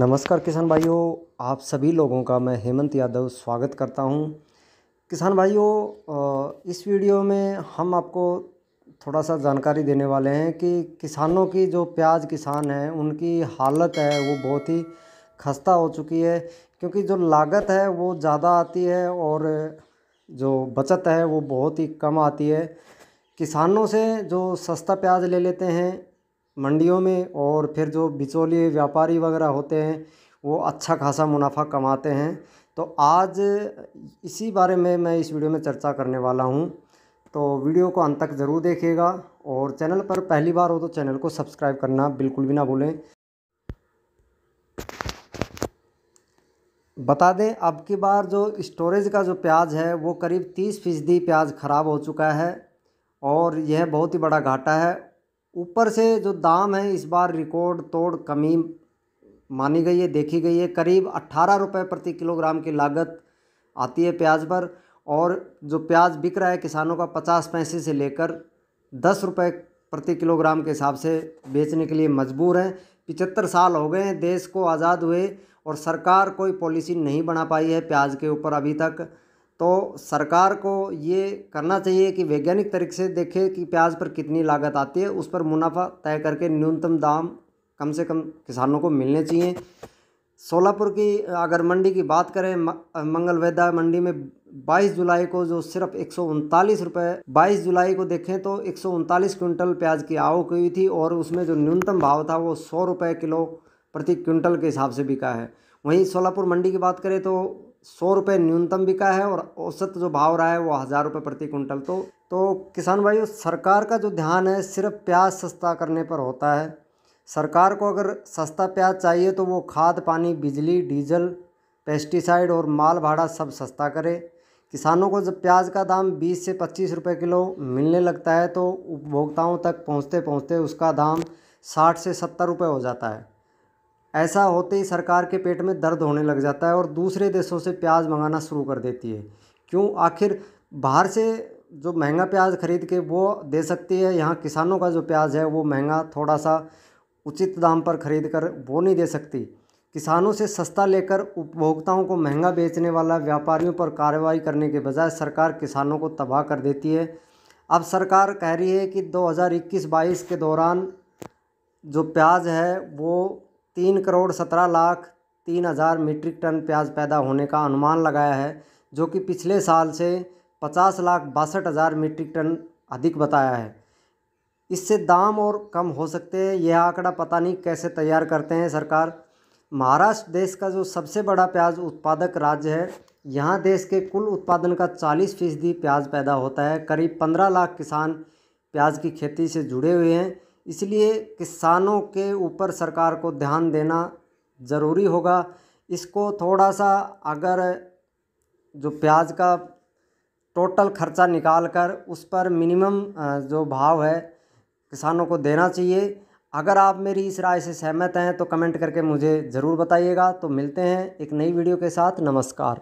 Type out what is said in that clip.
नमस्कार किसान भाइयों आप सभी लोगों का मैं हेमंत यादव स्वागत करता हूं किसान भाइयों इस वीडियो में हम आपको थोड़ा सा जानकारी देने वाले हैं कि किसानों की जो प्याज किसान हैं उनकी हालत है वो बहुत ही खस्ता हो चुकी है क्योंकि जो लागत है वो ज़्यादा आती है और जो बचत है वो बहुत ही कम आती है किसानों से जो सस्ता प्याज ले लेते हैं मंडियों में और फिर जो बिचौलिए व्यापारी वगैरह होते हैं वो अच्छा खासा मुनाफ़ा कमाते हैं तो आज इसी बारे में मैं इस वीडियो में चर्चा करने वाला हूँ तो वीडियो को अंत तक ज़रूर देखिएगा और चैनल पर पहली बार हो तो चैनल को सब्सक्राइब करना बिल्कुल भी ना भूलें बता दें अब की बार जो स्टोरेज का जो प्याज है वो करीब तीस फीसदी प्याज ख़राब हो चुका है और यह बहुत ही बड़ा घाटा है ऊपर से जो दाम है इस बार रिकॉर्ड तोड़ कमी मानी गई है देखी गई है करीब अट्ठारह रुपये प्रति किलोग्राम की लागत आती है प्याज पर और जो प्याज बिक रहा है किसानों का पचास पैसे से लेकर दस रुपये प्रति किलोग्राम के हिसाब से बेचने के लिए मजबूर हैं पिचहत्तर साल हो गए हैं देश को आज़ाद हुए और सरकार कोई पॉलिसी नहीं बना पाई है प्याज के ऊपर अभी तक तो सरकार को ये करना चाहिए कि वैज्ञानिक तरीके से देखे कि प्याज पर कितनी लागत आती है उस पर मुनाफा तय करके न्यूनतम दाम कम से कम किसानों को मिलने चाहिए सोलापुर की अगर मंडी की बात करें मंगलवेदा मंडी में 22 जुलाई को जो सिर्फ एक सौ उनतालीस जुलाई को देखें तो एक क्विंटल प्याज की आवक हुई थी और उसमें जो न्यूनतम भाव था वो सौ रुपये किलो प्रति क्विंटल के हिसाब से बिका है वहीं सोलापुर मंडी की बात करें तो सौ रुपये न्यूनतम बिका है और औसत जो भाव रहा है वो हज़ार रुपये प्रति कुंटल तो तो किसान भाइयों सरकार का जो ध्यान है सिर्फ प्याज सस्ता करने पर होता है सरकार को अगर सस्ता प्याज चाहिए तो वो खाद पानी बिजली डीजल पेस्टिसाइड और माल भाड़ा सब सस्ता करे किसानों को जब प्याज का दाम 20 से 25 रुपए किलो मिलने लगता है तो उपभोक्ताओं तक पहुंचते पहुंचते उसका दाम 60 से 70 रुपए हो जाता है ऐसा होते ही सरकार के पेट में दर्द होने लग जाता है और दूसरे देशों से प्याज मंगाना शुरू कर देती है क्यों आखिर बाहर से जो महंगा प्याज खरीद के वो दे सकती है यहाँ किसानों का जो प्याज है वो महंगा थोड़ा सा उचित दाम पर खरीद कर वो नहीं दे सकती किसानों से सस्ता लेकर उपभोक्ताओं को महंगा बेचने वाला व्यापारियों पर कार्रवाई करने के बजाय सरकार किसानों को तबाह कर देती है अब सरकार कह रही है कि 2021-22 के दौरान जो प्याज है वो तीन करोड़ सत्रह लाख तीन हज़ार मीट्रिक टन प्याज पैदा होने का अनुमान लगाया है जो कि पिछले साल से पचास लाख बासठ हज़ार मीट्रिक टन अधिक बताया है इससे दाम और कम हो सकते हैं यह आंकड़ा पता नहीं कैसे तैयार करते हैं सरकार महाराष्ट्र देश का जो सबसे बड़ा प्याज उत्पादक राज्य है यहाँ देश के कुल उत्पादन का 40 फीसदी प्याज पैदा होता है करीब 15 लाख किसान प्याज की खेती से जुड़े हुए हैं इसलिए किसानों के ऊपर सरकार को ध्यान देना ज़रूरी होगा इसको थोड़ा सा अगर जो प्याज का टोटल खर्चा निकाल कर उस पर मिनिमम जो भाव है किसानों को देना चाहिए अगर आप मेरी इस राय से सहमत हैं तो कमेंट करके मुझे ज़रूर बताइएगा तो मिलते हैं एक नई वीडियो के साथ नमस्कार